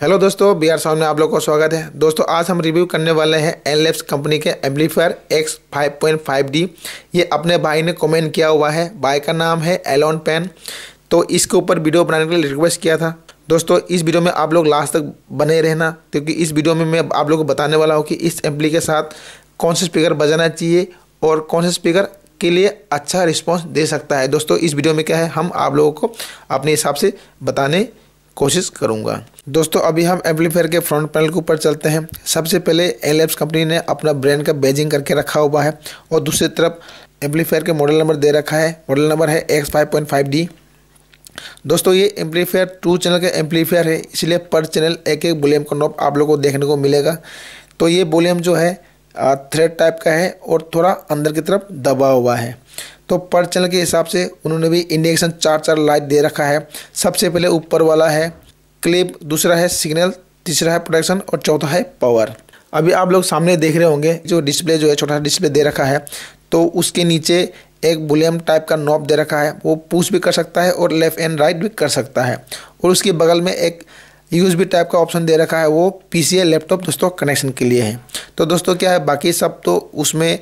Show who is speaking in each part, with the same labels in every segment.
Speaker 1: hello दोस्तों B are sound में आप लोग का स्वागत है दोस्तों आज हम रिव्यू करने वाले हैं एनलेप्स कंपनी के एम्पलीफायर एक्स 5.5D ये अपने भाई ने कमेंट किया हुआ है भाई का नाम है एलोन पेन तो इसके ऊपर वीडियो बनाने के लिए रिक्वेस्ट किया था दोस्तों इस वीडियो में आप लोग लास्ट तक बने रहना क्योंकि इस वीडियो में मैं आप लोग को बताने वाला हूँ कि इस एम्पली के साथ कौन से स्पीकर बजाना चाहिए और कौन से स्पीकर के लिए अच्छा रिस्पॉन्स दे सकता है दोस्तों इस वीडियो में क्या है हम आप लोगों को अपने हिसाब से बताने कोशिश करूँगा दोस्तों अभी हम एम्पलीफायर के फ्रंट पैनल के ऊपर चलते हैं सबसे पहले एल कंपनी ने अपना ब्रांड का बेजिंग करके रखा हुआ है और दूसरी तरफ एम्पलीफायर के मॉडल नंबर दे रखा है मॉडल नंबर है X five point five D दोस्तों ये एम्पलीफायर टू चैनल का एम्पलीफायर है इसलिए पर चैनल एक एक वॉल्यूम का नॉब आप लोगों को देखने को मिलेगा तो ये वॉल्यूम जो है थ्रेड टाइप का है और थोड़ा अंदर की तरफ दबा हुआ है तो पर चैनल के हिसाब से उन्होंने भी इंडिकेशन चार चार लाइट दे रखा है सबसे पहले ऊपर वाला है क्लिप दूसरा है सिग्नल तीसरा है प्रोडक्शन और चौथा है पावर अभी आप लोग सामने देख रहे होंगे जो डिस्प्ले जो है छोटा डिस्प्ले दे रखा है तो उसके नीचे एक बुलेम टाइप का नॉब दे रखा है वो पुश भी कर सकता है और लेफ़्ट एंड राइट भी कर सकता है और उसके बगल में एक यूएसबी टाइप का ऑप्शन दे रखा है वो पी लैपटॉप दोस्तों कनेक्शन के लिए है तो दोस्तों क्या है बाकी सब तो उसमें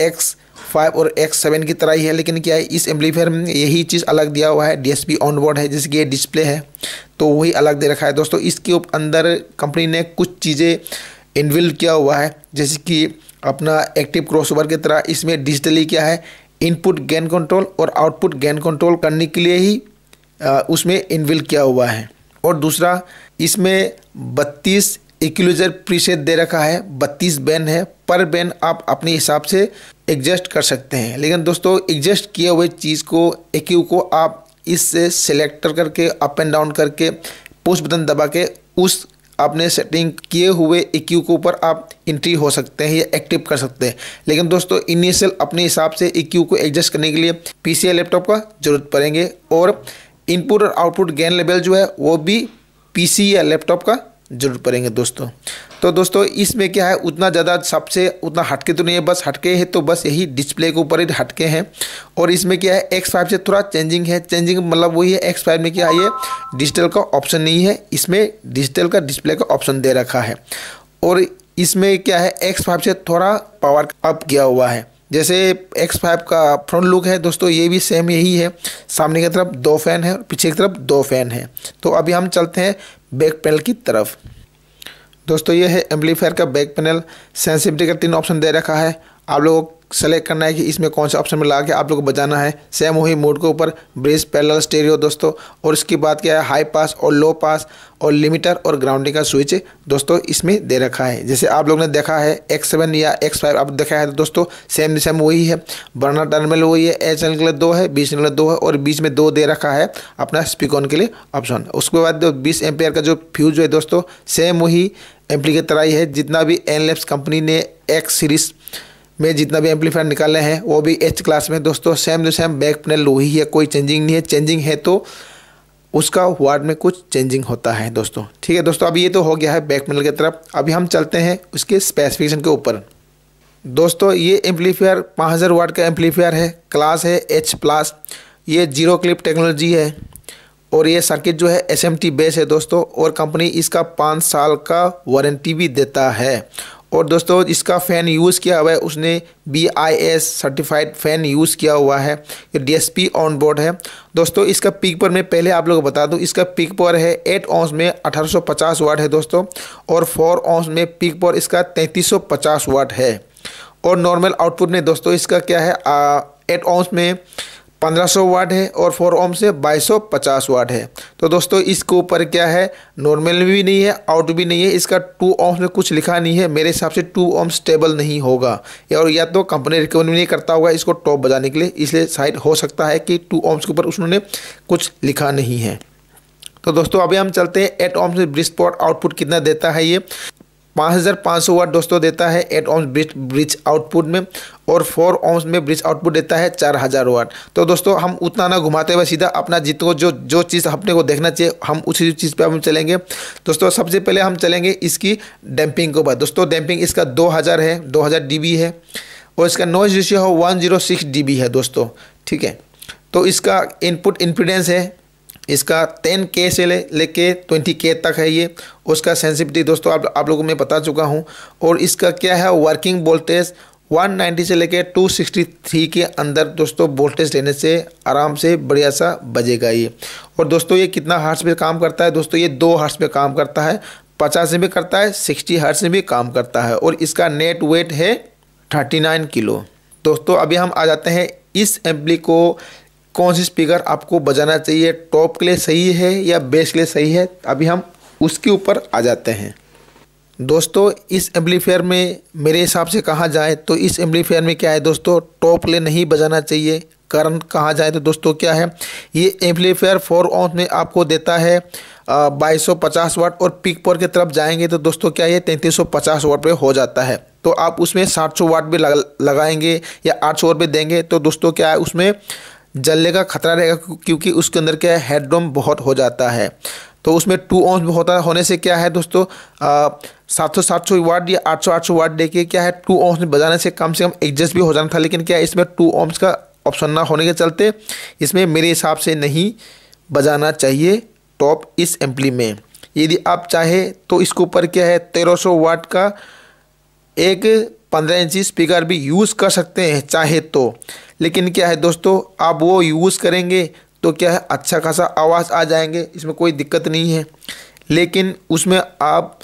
Speaker 1: एक्स फाइव और एक्स सेवन की तरह ही है लेकिन क्या है इस एम्पलीफायर में यही चीज़ अलग दिया हुआ है डीएसपी ऑन बोर्ड है जैसे कि ये डिस्प्ले है तो वही अलग दे रखा है दोस्तों इसके अंदर कंपनी ने कुछ चीज़ें इनविल किया हुआ है जैसे कि अपना एक्टिव क्रॉसओवर की तरह इसमें डिजिटली क्या है इनपुट गेन कंट्रोल और आउटपुट गेन कंट्रोल करने के लिए ही उसमें इनविल किया हुआ है और दूसरा इसमें बत्तीस इक्लूजर प्रीसेट दे रखा है बत्तीस बैन है पर बैन आप अपने हिसाब से एडजस्ट कर सकते हैं लेकिन दोस्तों एडजस्ट किए हुए चीज़ को एक्यू को आप इससे सेलेक्टर करके अप एंड डाउन करके पुश बटन दबा के उस अपने सेटिंग किए हुए इक्यू के ऊपर आप इंट्री हो सकते हैं या एक्टिव कर सकते हैं लेकिन दोस्तों इनिशियल अपने हिसाब से इक्यू को एडजस्ट करने के लिए पी लैपटॉप का जरूरत पड़ेंगे और इनपुट और आउटपुट गेन लेवल जो है वो भी पी या लैपटॉप का जरूर पढ़ेंगे दोस्तों तो दोस्तों इसमें क्या है उतना ज़्यादा सबसे उतना हटके तो नहीं है बस हटके है तो बस यही डिस्प्ले के ऊपर ही हटके हैं और इसमें क्या है एक्स फाइव से थोड़ा चेंजिंग है चेंजिंग मतलब वही है एक्स फाइव में क्या है ये डिजिटल का ऑप्शन नहीं है इसमें डिजिटल का डिस्प्ले का ऑप्शन दे रखा है और इसमें क्या है एक्स फाइव से थोड़ा पावर अप किया हुआ है जैसे एक्स फाइव का फ्रंट लुक है दोस्तों ये भी सेम यही है सामने की तरफ दो फैन है और पीछे की तरफ दो फैन है तो अभी हम चलते हैं बैक पैनल की तरफ दोस्तों ये है एम्पलीफायर का बैक पैनल सेंसिटिविटी का तीन ऑप्शन दे रखा है आप लोगों को सेलेक्ट करना है कि इसमें कौन सा ऑप्शन में लगा के आप लोग को बजाना है सेम वही मोड के ऊपर ब्रेस पैरल स्टेरियो दोस्तों और इसकी बात क्या है हाई पास और लो पास और लिमिटर और ग्राउंडिंग का स्विच दोस्तों इसमें दे रखा है जैसे आप लोग ने देखा है एक्स सेवन या एक्स फाइव आप देखा है तो दोस्तों सेम सेम वही है बर्नर टर्मिनल वही है एच एन के लिए दो है बीस के लिए दो है और बीच में दो दे रखा है अपना स्पीकॉन के लिए ऑप्शन उसके बाद बीस एम्पेयर का जो फ्यूज है दोस्तों सेम वही एम्पली की तरह ही है जितना भी एन कंपनी ने एक्स सीरीज़ में जितना भी एम्पलीफायर निकाले हैं वो भी एच क्लास में दोस्तों same to same back panel वही है कोई चेंजिंग नहीं है चेंजिंग है तो उसका वार्ड में कुछ चेंजिंग होता है दोस्तों ठीक है दोस्तों अब ये तो हो गया है बैक पैनल की तरफ अभी हम चलते हैं उसके स्पेसिफिकेशन के ऊपर दोस्तों ये एम्पलीफायर हज़ार वार्ड का एम्पलीफायर है क्लास है एच प्लस ये जीरो क्लिप टेक्नोलॉजी है और ये सर्किट जो है एस एम टी बेस है दोस्तों और कंपनी इसका पाँच साल का वारंटी भी देता है और दोस्तों इसका फ़ैन यूज़ किया हुआ है उसने B I S certified fan use किया हुआ है ये D S P on board है दोस्तों इसका पिक पर मैं पहले आप लोग बता दूं इसका पिक पर है एट ऑन्स में 1850 वाट है दोस्तों और फोर ऑंस में पिक पर इसका 3350 वाट है और नॉर्मल आउटपुट में दोस्तों इसका क्या है एट ऑंस में 1500 वाट है और फोर ओम से 2250 वाट है तो दोस्तों इसके ऊपर क्या है नॉर्मल भी नहीं है आउट भी नहीं है इसका टू ओम्स में कुछ लिखा नहीं है मेरे हिसाब से टू ओम्स स्टेबल नहीं होगा और या तो कंपनी रिकमेंड नहीं करता होगा इसको टॉप बजाने के लिए इसलिए शायद हो सकता है कि टू ओम्स के ऊपर उन्होंने कुछ लिखा नहीं है तो दोस्तों अभी हम चलते हैं एट ओम से ब्रिज आउटपुट कितना देता है ये पाँच हज़ार पाँच सौ वाट दोस्तों देता है eight ohms bridge bridge output में और फोर ओम्स में ब्रिज आउटपुट देता है चार हज़ार वाट तो दोस्तों हम उतना ना घुमाते हुए सीधा अपना जितको जो जो चीज़ अपने को देखना चाहिए हम उसी चीज़ पे हम चलेंगे दोस्तों सबसे पहले हम चलेंगे इसकी डैम्पिंग के ऊपर दोस्तों डैम्पिंग इसका दो हज़ार है दो हज़ार डी बी है और इसका noise ratio one zero six D B है दोस्तों ठीक है तो इसका इनपुट इन्फिडेंस है इसका टेन के से ले लेके ट्वेंटी के तक है ये उसका सेंसिटिविटी दोस्तों आप आप लोगों में बता चुका हूँ और इसका क्या है वर्किंग वोल्टेज 190 से लेके 263 के अंदर दोस्तों वोल्टेज लेने से आराम से बढ़िया सा बजेगा ये और दोस्तों ये कितना हर्ट्स पे काम करता है दोस्तों ये दो हर्ट्स पे काम करता है पचास में भी करता है सिक्सटी हर्ट्स में भी काम करता है और इसका नेट वेट है थर्टी नाइन किलो दोस्तों अभी हम आ जाते हैं इस एम्पली को कौन सी स्पीकर आपको बजाना चाहिए टॉप के लिए सही है या बेस के लिए सही है अभी हम उसके ऊपर आ जाते हैं दोस्तों इस एम्पलीफायर में मेरे हिसाब से कहा जाए तो इस एम्पलीफायर में क्या है दोस्तों टॉप ले नहीं बजाना चाहिए कारण कहा जाए तो दोस्तों क्या है ये एम्पलीफायर फोर ऑन में आपको देता है बाईस सौ पचास वाट और पिक पर की तरफ जाएंगे तो दोस्तों क्या ये तैंतीस सौ पचास वाट पर हो जाता है तो आप उसमें सात सौ वाट भी लगाएंगे या आठ सौ वाट भी देंगे तो दोस्तों क्या है उसमें जलने का खतरा रहेगा क्योंकि उसके अंदर क्या है हेडरोम बहुत हो जाता है तो उसमें टू ओम्स होता होने से क्या है दोस्तों सात सौ सात सौ वाट या आठ सौ आठ सौ वाट देके क्या है टू ऑम्स बजाने से कम से कम एडजस्ट भी हो जाना था लेकिन क्या इसमें टू ऑम्स का ऑप्शन ना होने के चलते इसमें मेरे हिसाब से नहीं बजाना चाहिए टॉप इस एम्पली में यदि आप चाहे तो इसके ऊपर क्या है तेरह सौ वाट का एक पंद्रह इंची स्पीकर भी यूज़ कर सकते हैं चाहे तो लेकिन क्या है दोस्तों आप वो यूज़ करेंगे तो क्या है अच्छा खासा आवाज़ आ जाएंगे इसमें कोई दिक्कत नहीं है लेकिन उसमें आप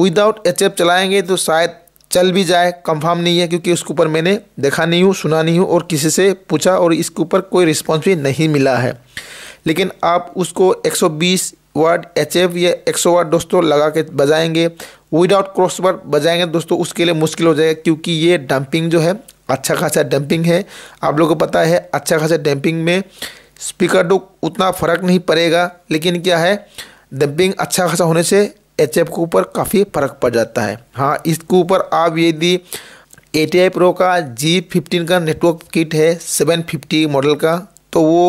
Speaker 1: विदाउट एच चलाएंगे तो शायद चल भी जाए कंफर्म नहीं है क्योंकि उसके ऊपर मैंने देखा नहीं हूँ सुना नहीं हूँ और किसी से पूछा और इसके ऊपर कोई रिस्पॉन्स भी नहीं मिला है लेकिन आप उसको बीस वर्ड एच एफ या एक्सो वर्ड दोस्तों लगा के बजाएंगे विदाउट क्रॉस वर्ड बजाएंगे दोस्तों उसके लिए मुश्किल हो जाएगा क्योंकि ये डंपिंग जो है अच्छा खासा डंपिंग है आप लोगों को पता है अच्छा खासा डंपिंग में स्पीकर डुक उतना फ़र्क नहीं पड़ेगा लेकिन क्या है डंपिंग अच्छा खासा होने से एच एफ के ऊपर काफ़ी फ़र्क पड़ जाता है हाँ इसके ऊपर आप यदि ए टी आई प्रो का जी फिफ्टीन का नेटवर्क किट है सेवन फिफ्टी मॉडल का तो वो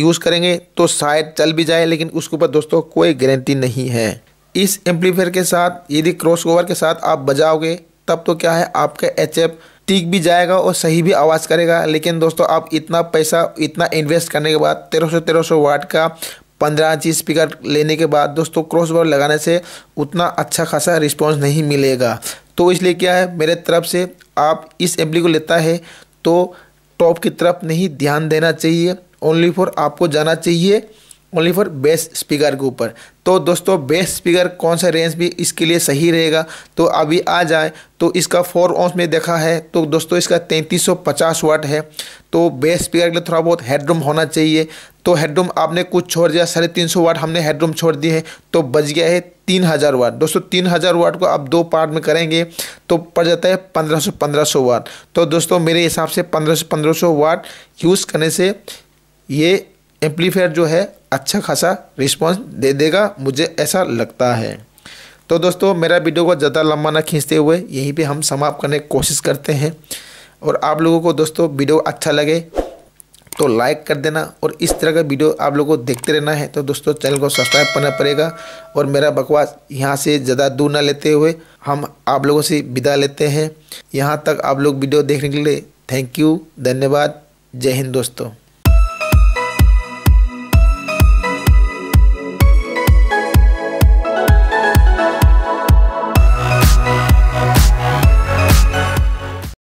Speaker 1: यूज़ करेंगे तो शायद चल भी जाए लेकिन उसके ऊपर दोस्तों कोई गारंटी नहीं है इस एम्पलीफायर के साथ यदि क्रॉस ओवर के साथ आप बजाओगे तब तो क्या है आपका एच एफ टीक भी जाएगा और सही भी आवाज़ करेगा लेकिन दोस्तों आप इतना पैसा इतना इन्वेस्ट करने के बाद तेरह सौ तेरह सौ वाट का पंद्रह इंची स्पीकर लेने के बाद दोस्तों क्रॉस ओवर लगाने से उतना अच्छा खासा रिस्पॉन्स नहीं मिलेगा तो इसलिए क्या है मेरे तरफ से आप इस एम्पली को लेता है तो टॉप की तरफ नहीं ध्यान देना चाहिए ओनली फॉर आपको जाना चाहिए ओनली फॉर बेस स्पीकर के ऊपर तो दोस्तों बेस स्पीकर कौन सा रेंज भी इसके लिए सही रहेगा तो अभी आ जाए तो इसका फोर ऑन्स में देखा है तो दोस्तों इसका तैंतीस सौ पचास वाट है तो बेस स्पीकर के लिए थोड़ा बहुत हेडरूम होना चाहिए तो हेडरूम आपने कुछ छोड़ दिया साढ़े तीन सौ वाट हमने हेडरूम छोड़ दिए है तो बच गया है तीन हज़ार वाट दोस्तों तीन हज़ार वाट को आप दो पार्ट में करेंगे तो पड़ जाता है पंद्रह सौ पंद्रह सौ वाट तो दोस्तों मेरे हिसाब से पंद्रह सौ पंद्रह सौ वाट यूज़ करने से ये एम्पलीफायर जो है अच्छा खासा रिस्पॉन्स दे देगा मुझे ऐसा लगता है तो दोस्तों मेरा वीडियो को ज़्यादा लंबा ना खींचते हुए यहीं पे हम समाप्त करने की कोशिश करते हैं और आप लोगों को दोस्तों वीडियो अच्छा लगे तो लाइक कर देना और इस तरह का वीडियो आप लोगों को देखते रहना है तो दोस्तों चैनल को सब्सक्राइब करना पड़ेगा और मेरा बकवास यहाँ से ज़्यादा दूर ना लेते हुए हम आप लोगों से विदा लेते हैं यहाँ तक आप लोग वीडियो देखने के लिए थैंक यू धन्यवाद जय हिंद दोस्तों